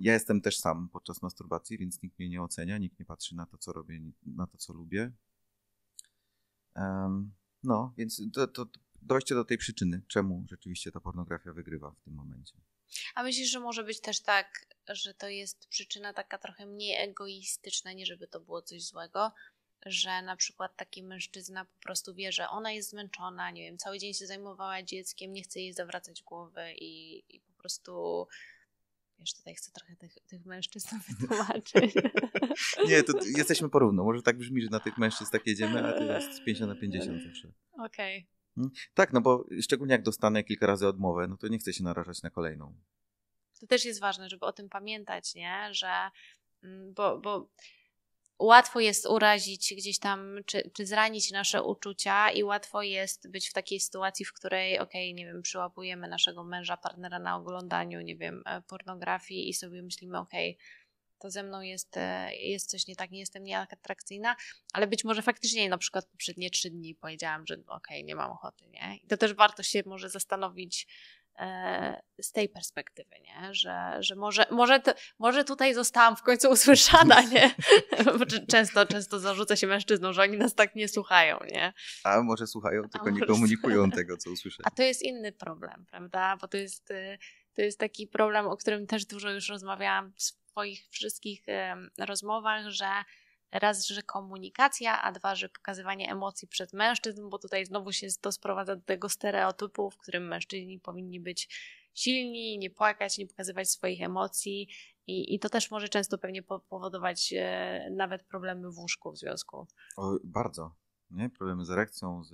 ja jestem też sam podczas masturbacji, więc nikt mnie nie ocenia, nikt nie patrzy na to, co robię, na to, co lubię. No, więc to, to dojście do tej przyczyny, czemu rzeczywiście ta pornografia wygrywa w tym momencie. A myślisz, że może być też tak, że to jest przyczyna taka trochę mniej egoistyczna, nie żeby to było coś złego, że na przykład taki mężczyzna po prostu wie, że ona jest zmęczona, nie wiem, cały dzień się zajmowała dzieckiem, nie chce jej zawracać głowy i, i po prostu Wiesz, tutaj chcę trochę tych, tych mężczyzn *laughs* wytłumaczyć. *laughs* nie, to jesteśmy porówno. Może tak brzmi, że na tych mężczyzn tak jedziemy, a to jest 50 na 50 zawsze. Okej. Okay. Hmm? Tak, no bo szczególnie jak dostanę kilka razy odmowę, no to nie chcę się narażać na kolejną. To też jest ważne, żeby o tym pamiętać, nie? Że, mm, bo, bo łatwo jest urazić gdzieś tam, czy, czy zranić nasze uczucia i łatwo jest być w takiej sytuacji, w której, okej, okay, nie wiem, przyłapujemy naszego męża, partnera na oglądaniu, nie wiem, e, pornografii i sobie myślimy, okej, okay, to ze mną jest, e, jest coś nie tak, nie jestem nieatrakcyjna, ale być może faktycznie na przykład poprzednie trzy dni powiedziałam, że okej, okay, nie mam ochoty, nie? I to też warto się może zastanowić, E, z tej perspektywy, nie? że, że może, może, to, może tutaj zostałam w końcu usłyszana, nie? *laughs* Często, często zarzuca się mężczyznom, że oni nas tak nie słuchają, nie? A może słuchają, tylko może... nie komunikują tego, co usłyszeli. A to jest inny problem, prawda? Bo to jest, y, to jest taki problem, o którym też dużo już rozmawiałam w swoich wszystkich rozmowach, że raz, że komunikacja, a dwa, że pokazywanie emocji przez mężczyzn, bo tutaj znowu się to sprowadza do tego stereotypu, w którym mężczyźni powinni być silni, nie płakać, nie pokazywać swoich emocji i, i to też może często pewnie powodować e, nawet problemy w łóżku w związku. O, bardzo, nie? Problemy z erekcją, z,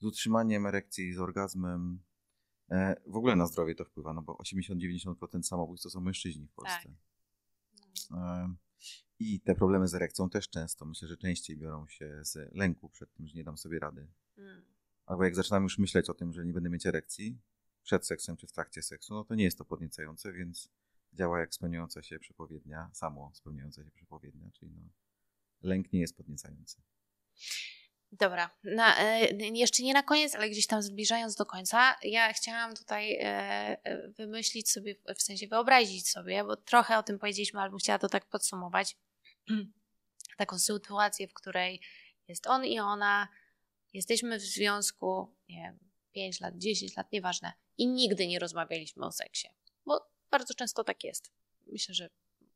z utrzymaniem erekcji, z orgazmem. E, w ogóle na zdrowie to wpływa, no bo 80-90% samobójstw to są mężczyźni w Polsce. Tak. E, i te problemy z erekcją też często, myślę, że częściej biorą się z lęku przed tym, że nie dam sobie rady. Mm. Albo jak zaczynam już myśleć o tym, że nie będę mieć erekcji przed seksem czy w trakcie seksu, no to nie jest to podniecające, więc działa jak spełniająca się przepowiednia, samo spełniająca się przepowiednia, czyli no, lęk nie jest podniecający. Dobra, na, e, jeszcze nie na koniec, ale gdzieś tam zbliżając do końca, ja chciałam tutaj e, e, wymyślić sobie, w sensie wyobrazić sobie, bo trochę o tym powiedzieliśmy, albo chciała to tak podsumować, *clears throat* taką sytuację, w której jest on i ona, jesteśmy w związku, nie wiem, 5 lat, 10 lat, nieważne, i nigdy nie rozmawialiśmy o seksie. Bo bardzo często tak jest. Myślę, że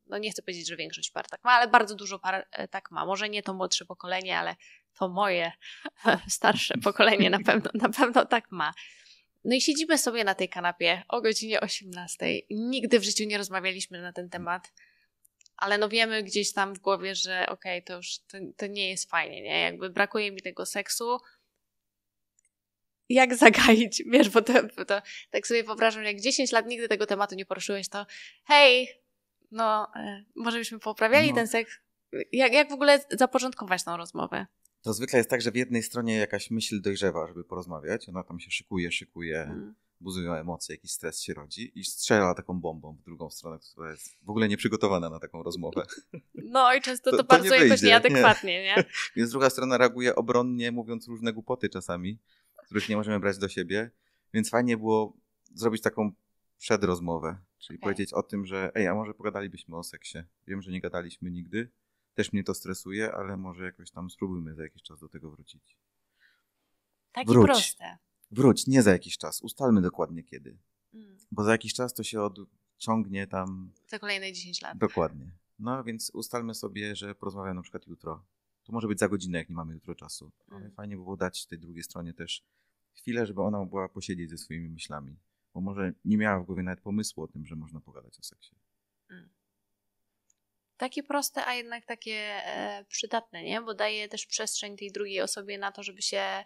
no nie chcę powiedzieć, że większość par tak ma, ale bardzo dużo par e, tak ma. Może nie to młodsze pokolenie, ale to moje e, starsze pokolenie na pewno, na pewno tak ma. No i siedzimy sobie na tej kanapie o godzinie 18. Nigdy w życiu nie rozmawialiśmy na ten temat ale no wiemy gdzieś tam w głowie, że okej, okay, to już to, to, nie jest fajnie, nie? Jakby brakuje mi tego seksu. Jak zagaić, *laughs* wiesz, bo to, to tak sobie wyobrażam, jak 10 lat nigdy tego tematu nie poruszyłeś, to hej, no e, może byśmy poprawiali no. ten seks. Jak, jak w ogóle zapoczątkować tą rozmowę? To zwykle jest tak, że w jednej stronie jakaś myśl dojrzewa, żeby porozmawiać, ona tam się szykuje, szykuje. Mm buzują emocje, jakiś stres się rodzi i strzela taką bombą w drugą stronę, która jest w ogóle nieprzygotowana na taką rozmowę. No i często to, to, to bardzo nie jakoś nieadekwatnie, nie? nie? *laughs* Więc druga strona reaguje obronnie, mówiąc różne głupoty czasami, których nie możemy brać do siebie, więc fajnie było zrobić taką przedrozmowę, czyli okay. powiedzieć o tym, że ej, a może pogadalibyśmy o seksie. Wiem, że nie gadaliśmy nigdy, też mnie to stresuje, ale może jakoś tam spróbujmy za jakiś czas do tego wrócić. Takie Wróć. proste. Wróć, nie za jakiś czas. Ustalmy dokładnie kiedy. Mm. Bo za jakiś czas to się odciągnie tam. Za kolejne 10 lat. Dokładnie. No więc ustalmy sobie, że porozmawiamy na przykład jutro. To może być za godzinę, jak nie mamy jutro czasu. Ale mm. fajnie by było dać tej drugiej stronie też chwilę, żeby ona mogła posiedzieć ze swoimi myślami. Bo może nie miała w głowie nawet pomysłu o tym, że można pogadać o seksie. Mm. Takie proste, a jednak takie e, przydatne, nie? Bo daje też przestrzeń tej drugiej osobie na to, żeby się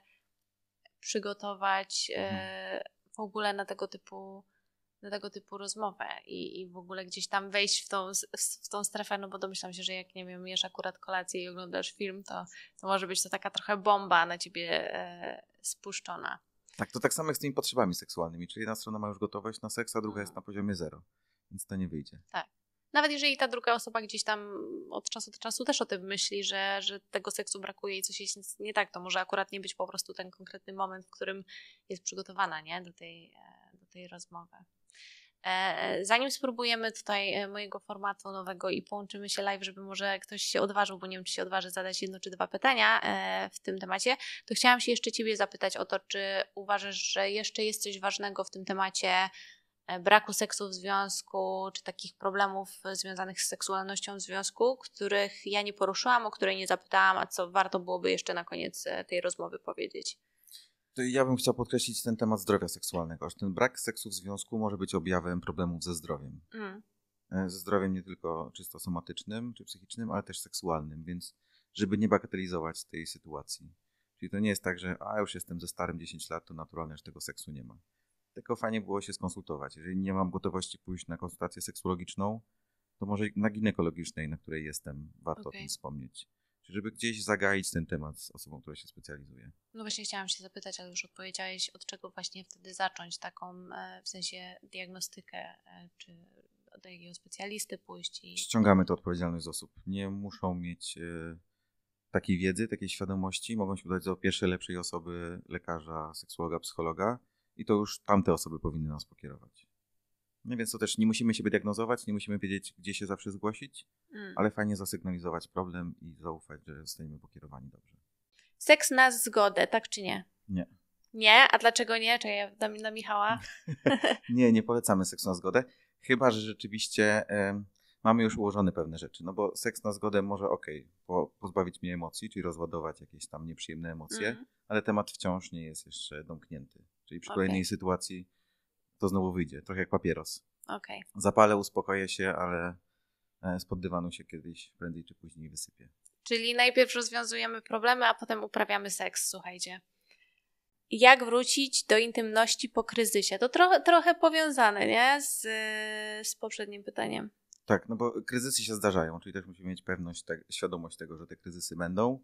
przygotować mhm. e, w ogóle na tego typu na tego typu rozmowę i, i w ogóle gdzieś tam wejść w tą, w tą strefę, no bo domyślam się, że jak, nie wiem, jesz akurat kolację i oglądasz film, to, to może być to taka trochę bomba na ciebie e, spuszczona. Tak, to tak samo jak z tymi potrzebami seksualnymi, czyli jedna strona ma już gotowość na seks, a druga mhm. jest na poziomie zero, więc to nie wyjdzie. Tak. Nawet jeżeli ta druga osoba gdzieś tam od czasu do czasu też o tym myśli, że, że tego seksu brakuje i coś jest nie tak, to może akurat nie być po prostu ten konkretny moment, w którym jest przygotowana nie? Do, tej, e, do tej rozmowy. E, zanim spróbujemy tutaj e, mojego formatu nowego i połączymy się live, żeby może ktoś się odważył, bo nie wiem, czy się odważy zadać jedno czy dwa pytania w tym temacie, to chciałam się jeszcze Ciebie zapytać o to, czy uważasz, że jeszcze jest coś ważnego w tym temacie E, braku seksu w związku, czy takich problemów związanych z seksualnością w związku, których ja nie poruszyłam, o której nie zapytałam, a co warto byłoby jeszcze na koniec e, tej rozmowy powiedzieć. To ja bym chciał podkreślić ten temat zdrowia seksualnego, że ten brak seksu w związku może być objawem problemów ze zdrowiem. Mm. E, ze zdrowiem nie tylko czysto somatycznym czy psychicznym, ale też seksualnym, więc żeby nie bagatelizować tej sytuacji. Czyli to nie jest tak, że a już jestem ze starym 10 lat, to naturalnie, że tego seksu nie ma tylko fajnie było się skonsultować. Jeżeli nie mam gotowości pójść na konsultację seksuologiczną, to może na ginekologicznej, na której jestem, warto okay. o tym wspomnieć. Czyli żeby gdzieś zagaić ten temat z osobą, która się specjalizuje. No właśnie chciałam się zapytać, ale już odpowiedziałeś, od czego właśnie wtedy zacząć taką, e, w sensie diagnostykę, e, czy od jakiego specjalisty pójść? I... Ściągamy tę odpowiedzialność z osób. Nie muszą mieć e, takiej wiedzy, takiej świadomości. Mogą się udać do pierwszej, lepszej osoby, lekarza, seksuologa, psychologa i to już tamte osoby powinny nas pokierować. No więc to też nie musimy siebie diagnozować, nie musimy wiedzieć, gdzie się zawsze zgłosić, mm. ale fajnie zasygnalizować problem i zaufać, że zostaniemy pokierowani dobrze. Seks na zgodę, tak czy nie? Nie. Nie? A dlaczego nie? Czekaj, dam na Michała. *laughs* nie, nie polecamy seksu na zgodę, chyba, że rzeczywiście y, mamy już ułożone pewne rzeczy, no bo seks na zgodę może, okej, okay, pozbawić mnie emocji, czyli rozładować jakieś tam nieprzyjemne emocje, mm. ale temat wciąż nie jest jeszcze domknięty. Czyli przy okay. kolejnej sytuacji to znowu wyjdzie, trochę jak papieros. Okay. Zapalę, uspokoję się, ale spod e, dywanu się kiedyś prędzej czy później wysypie. Czyli najpierw rozwiązujemy problemy, a potem uprawiamy seks, słuchajcie. Jak wrócić do intymności po kryzysie? To tro trochę powiązane, nie? Z, z poprzednim pytaniem. Tak, no bo kryzysy się zdarzają, czyli też musimy mieć pewność, te, świadomość tego, że te kryzysy będą,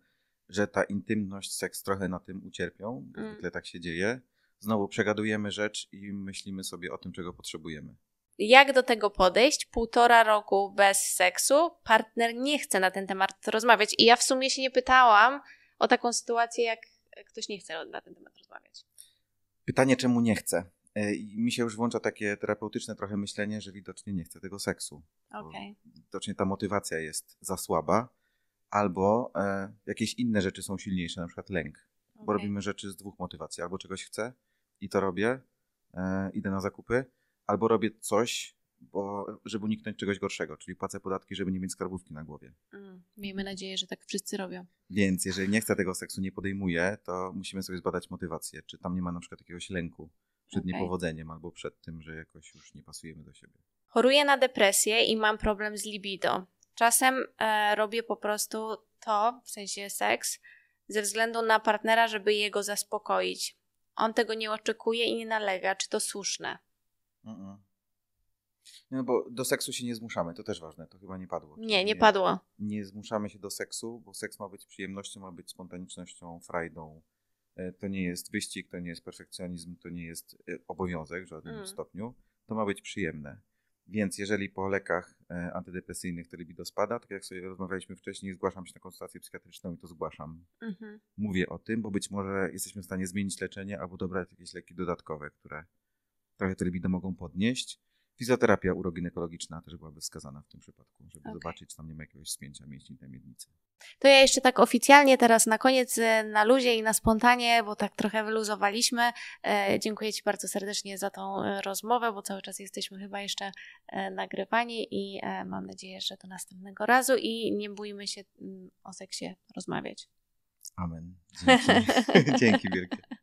że ta intymność, seks trochę na tym ucierpią, mm. zwykle tak się dzieje znowu przegadujemy rzecz i myślimy sobie o tym, czego potrzebujemy. Jak do tego podejść? Półtora roku bez seksu, partner nie chce na ten temat rozmawiać. I ja w sumie się nie pytałam o taką sytuację, jak ktoś nie chce na ten temat rozmawiać. Pytanie, czemu nie chce? E, I mi się już włącza takie terapeutyczne trochę myślenie, że widocznie nie chce tego seksu. Okay. Widocznie ta motywacja jest za słaba, albo e, jakieś inne rzeczy są silniejsze, na przykład lęk okay. bo robimy rzeczy z dwóch motywacji. Albo czegoś chcę i to robię, e, idę na zakupy, albo robię coś, bo, żeby uniknąć czegoś gorszego, czyli płacę podatki, żeby nie mieć skarbówki na głowie. Mm, miejmy nadzieję, że tak wszyscy robią. Więc jeżeli nie chcę tego seksu, nie podejmuję, to musimy sobie zbadać motywację, czy tam nie ma na przykład jakiegoś lęku przed okay. niepowodzeniem albo przed tym, że jakoś już nie pasujemy do siebie. Choruję na depresję i mam problem z libido. Czasem e, robię po prostu to, w sensie seks, ze względu na partnera, żeby jego zaspokoić. On tego nie oczekuje i nie nalega, czy to słuszne. Mm-mm. No bo do seksu się nie zmuszamy, to też ważne, to chyba nie padło. Nie, nie, nie padło. Nie zmuszamy się do seksu, bo seks ma być przyjemnością, ma być spontanicznością, frajdą. E, to nie jest wyścig, to nie jest perfekcjonizm, to nie jest e, obowiązek w żadnym mm. stopniu. To ma być przyjemne. Więc jeżeli po lekach e, antydepresyjnych libido spada, tak jak sobie rozmawialiśmy wcześniej, zgłaszam się na konsultację psychiatryczną i to zgłaszam. Mhm. Mówię o tym, bo być może jesteśmy w stanie zmienić leczenie albo dobrać jakieś leki dodatkowe, które trochę to libido mogą podnieść. Fizjoterapia uroginekologiczna też byłaby wskazana w tym przypadku, żeby okay. zobaczyć, czy tam nie ma jakiegoś spięcia mięśni na miednicy. To ja jeszcze tak oficjalnie teraz na koniec, y, na luzie i na spontanie, bo tak trochę wyluzowaliśmy. E, dziękuję Ci bardzo serdecznie za tą e, rozmowę, bo cały czas jesteśmy chyba jeszcze e, nagrywani i mam nadzieję, że do następnego razu i nie bójmy się mm, o seksie rozmawiać. Amen. Dzięki, *laughs* *laughs* Dzięki wielkie.